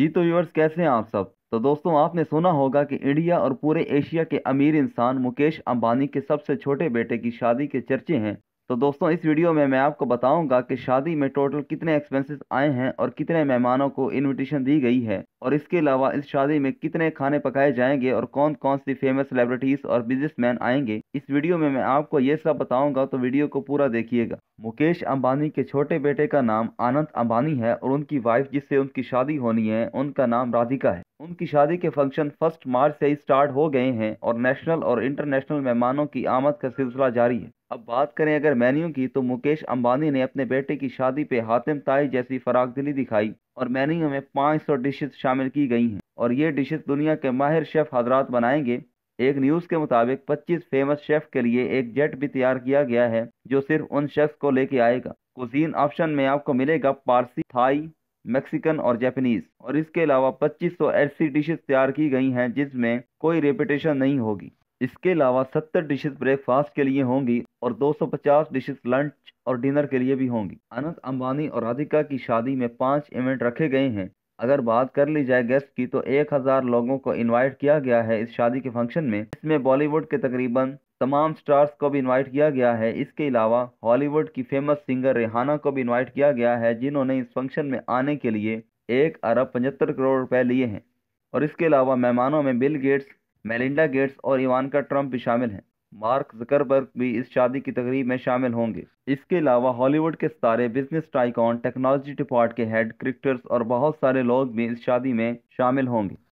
जी तो व्यूअर्स कैसे हैं आप सब तो दोस्तों आपने सुना होगा कि इंडिया और पूरे एशिया के अमीर इंसान मुकेश अंबानी के सबसे छोटे बेटे की शादी के चर्चे हैं तो दोस्तों इस वीडियो में मैं आपको बताऊंगा कि शादी में टोटल कितने एक्सपेंसेस आए हैं और कितने मेहमानों को इनविटेशन दी गई है और इसके अलावा इस शादी में कितने खाने पकाए जाएंगे और कौन कौन सी फेमस सेलिब्रिटीज और बिजनेसमैन आएंगे इस वीडियो में मैं आपको ये सब बताऊंगा तो वीडियो को पूरा देखिएगा मुकेश अम्बानी के छोटे बेटे का नाम आनंद अम्बानी है और उनकी वाइफ जिससे उनकी शादी होनी है उनका नाम राधिका है उनकी शादी के फंक्शन फर्स्ट मार्च से ही स्टार्ट हो गए हैं और नेशनल और इंटरनेशनल मेहमानों की आमद का सिलसिला जारी है अब बात करें अगर मेन्यू की तो मुकेश अंबानी ने अपने बेटे की शादी पे हातिम ताई जैसी फराग दिली दिखाई और मेन्यू में 500 डिशेस शामिल की गई हैं और ये डिशेस दुनिया के माहिर शेफ हजरात बनाएंगे एक न्यूज़ के मुताबिक पच्चीस फेमस शेफ के लिए एक जेट भी तैयार किया गया है जो सिर्फ उन शेफ को लेके आएगा कुजीन ऑप्शन में आपको मिलेगा पारसी थाई मैक्सिकन और जैपनीज और इसके अलावा 2500 ऐसी डिशेज तैयार की गई हैं जिसमें कोई रेपिटेशन नहीं होगी इसके अलावा 70 डिशेज ब्रेकफास्ट के लिए होंगी और 250 डिशेज लंच और डिनर के लिए भी होंगी अनंत अंबानी और राधिका की शादी में पांच इवेंट रखे गए हैं अगर बात कर ली जाए गेस्ट की तो 1000 लोगों को इनवाइट किया गया है इस शादी के फंक्शन में इसमें बॉलीवुड के तकरीबन तमाम स्टार्स को भी इनवाइट किया गया है इसके अलावा हॉलीवुड की फेमस सिंगर रेहाना को भी इनवाइट किया गया है जिन्होंने इस फंक्शन में आने के लिए एक अरब पचहत्तर करोड़ रुपए लिए हैं और इसके अलावा मेहमानों में बिल गेट्स मेलिंडा गेट्स और इवानका ट्रंप भी शामिल हैं मार्क जकरबर्ग भी इस शादी की तकरीब में शामिल होंगे इसके अलावा हॉलीवुड के सारे बिजनेस टाइकॉन टेक्नोलॉजी डिपार्ट के हेड क्रिकेटर्स और बहुत सारे लोग भी इस शादी में शामिल होंगे